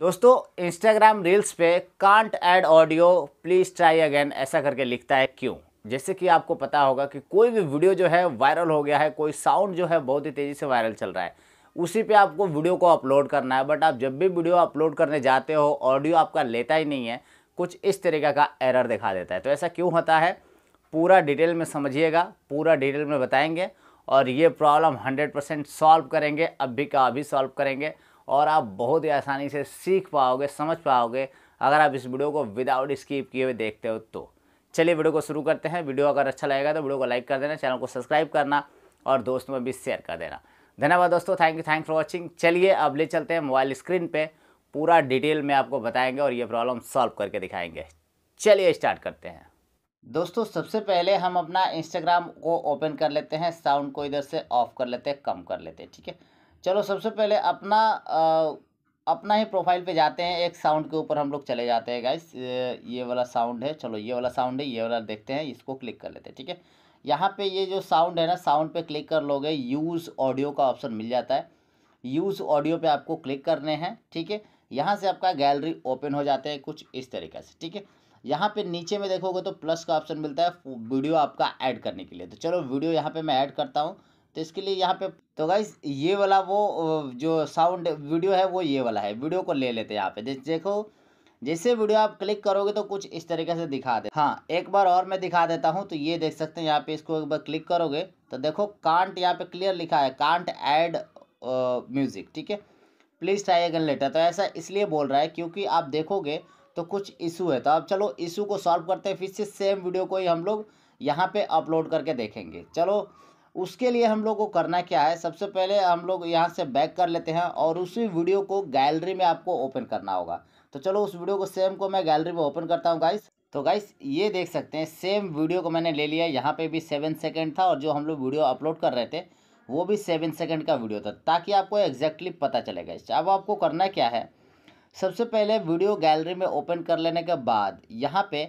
दोस्तों Instagram reels पे can't add audio please try again ऐसा करके लिखता है क्यों जैसे कि आपको पता होगा कि कोई भी वीडियो जो है वायरल हो गया है कोई साउंड जो है बहुत ही तेज़ी से वायरल चल रहा है उसी पे आपको वीडियो को अपलोड करना है बट आप जब भी वीडियो अपलोड करने जाते हो ऑडियो आपका लेता ही नहीं है कुछ इस तरीके का एरर दिखा देता है तो ऐसा क्यों होता है पूरा डिटेल में समझिएगा पूरा डिटेल में बताएंगे और ये प्रॉब्लम 100% सॉल्व करेंगे अभी का अभी सॉल्व करेंगे और आप बहुत ही आसानी से सीख पाओगे समझ पाओगे अगर आप इस वीडियो को विदाउट स्किप किए हुए देखते हो तो चलिए वीडियो को शुरू करते हैं वीडियो अगर अच्छा लगेगा तो वीडियो को लाइक कर देना चैनल को सब्सक्राइब करना और दोस्तों में भी शेयर कर देना धन्यवाद दोस्तों thank you thank for watching चलिए अब ले चलते हैं मोबाइल स्क्रीन पर पूरा डिटेल में आपको बताएंगे और ये प्रॉब्लम सॉल्व करके दिखाएंगे चलिए स्टार्ट करते हैं दोस्तों सबसे पहले हम अपना इंस्टाग्राम को ओपन कर लेते हैं साउंड को इधर से ऑफ कर लेते हैं कम कर लेते हैं ठीक है चलो सबसे पहले अपना आ, अपना ही प्रोफाइल पे जाते हैं एक साउंड के ऊपर हम लोग चले जाते हैं गाइस ये वाला साउंड है चलो ये वाला साउंड है ये वाला देखते हैं इसको क्लिक कर लेते हैं ठीक है यहाँ पे ये जो साउंड है ना साउंड पे क्लिक कर लोगे यूज़ ऑडियो का ऑप्शन मिल जाता है यूज़ ऑडियो पे आपको क्लिक करने हैं ठीक है यहाँ से आपका गैलरी ओपन हो जाते हैं कुछ इस तरीके से ठीक है यहाँ पे नीचे में देखोगे तो प्लस का ऑप्शन मिलता है वीडियो आपका ऐड करने के लिए तो चलो वीडियो यहाँ पे मैं ऐड करता हूँ तो इसके लिए यहाँ पे तो गाइस ये वाला वो जो साउंड वीडियो है वो ये वाला है वीडियो को ले लेते हैं यहाँ पे देखो जैसे वीडियो आप क्लिक करोगे तो कुछ इस तरीके से दिखा दे हाँ एक बार और मैं दिखा देता हूँ तो ये देख सकते हैं यहाँ पे इसको एक बार क्लिक करोगे तो देखो कांट यहाँ पे क्लियर लिखा है कांट ऐड म्यूज़िक ठीक है प्लीज़ ट्राई अगन लेटर तो ऐसा इसलिए बोल रहा है क्योंकि आप देखोगे तो कुछ इशू है तो अब चलो इशू को सॉल्व करते हैं फिर से सेम वीडियो को ही हम लोग यहाँ पे अपलोड करके देखेंगे चलो उसके लिए हम लोग को करना क्या है सबसे पहले हम लोग यहाँ से बैक कर लेते हैं और उसी वीडियो को गैलरी में आपको ओपन करना होगा तो चलो उस वीडियो को सेम को मैं गैलरी में ओपन करता हूँ गाइस तो गाइस ये देख सकते हैं सेम वीडियो को मैंने ले लिया यहाँ पे भी सेवन सेकेंड था और जो हम लोग वीडियो अपलोड कर रहे थे वो भी सेवन सेकेंड का वीडियो था ताकि आपको एग्जैक्टली पता चले गाइस अब आपको करना क्या है सबसे पहले वीडियो गैलरी में ओपन कर लेने के बाद यहाँ पर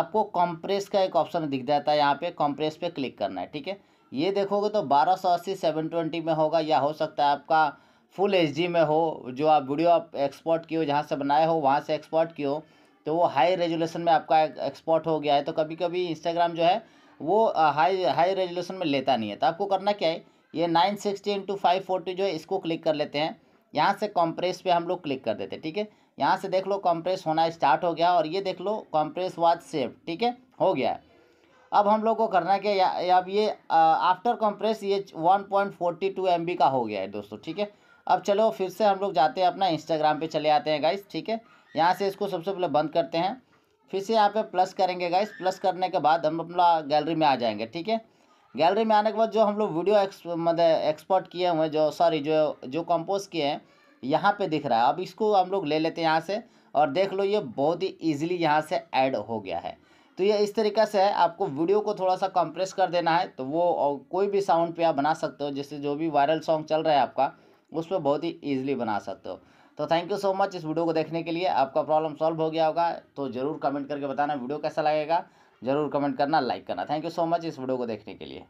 आपको कॉम्प्रेस का एक ऑप्शन दिख जाता है यहाँ पर कॉम्प्रेस पर क्लिक करना है ठीक है ये देखोगे तो बारह सौ अस्सी सेवन ट्वेंटी में होगा या हो सकता है आपका फुल एच में हो जो आप वीडियो आप एक्सपोर्ट किए हो जहाँ से बनाए हो वहाँ से एक्सपोर्ट किए हो तो वो हाई रेजोल्यूशन में आपका एक्सपोर्ट हो गया है तो कभी कभी इंस्टाग्राम जो है वो हाई हाई रेजोल्यूशन में लेता नहीं है तो आपको करना क्या है ये nine sixty into five forty जो है इसको क्लिक कर लेते हैं यहाँ से कॉम्प्रेस पे हम लोग क्लिक कर देते हैं ठीक है यहाँ से देख लो कॉम्प्रेस होना स्टार्ट हो गया और ये देख लो कॉम्प्रेस वाज सेव ठीक है हो गया है अब हम लोग को करना क्या अब ये आफ्टर कंप्रेस ये one point forty two M B का हो गया है दोस्तों ठीक है अब चलो फिर से हम लोग जाते हैं अपना इंस्टाग्राम पे चले आते हैं गाइस ठीक है यहाँ से इसको सबसे पहले बंद करते हैं फिर से यहाँ पे प्लस करेंगे गाइस प्लस करने के बाद हम अपना गैलरी में आ जाएंगे ठीक है गैलरी में आने के बाद जो हम लोग वीडियो एक्स मतलब एक्सपोर्ट किए हुए जो सॉरी जो जो कंपोज किए हैं यहाँ पर दिख रहा है अब इसको हम लोग ले लेते हैं यहाँ से और देख लो ये बहुत ही ईजिली यहाँ से ऐड हो गया है तो ये इस तरीके से है आपको वीडियो को थोड़ा सा कंप्रेस कर देना है तो वो कोई भी साउंड पे आप बना सकते हो जैसे जो भी वायरल सॉन्ग चल रहा है आपका उस पर बहुत ही ईजिली बना सकते हो तो थैंक यू सो मच इस वीडियो को देखने के लिए आपका प्रॉब्लम सॉल्व हो गया होगा तो ज़रूर कमेंट करके बताना वीडियो कैसा लगेगा ज़रूर कमेंट करना लाइक करना थैंक यू सो मच इस वीडियो को देखने के लिए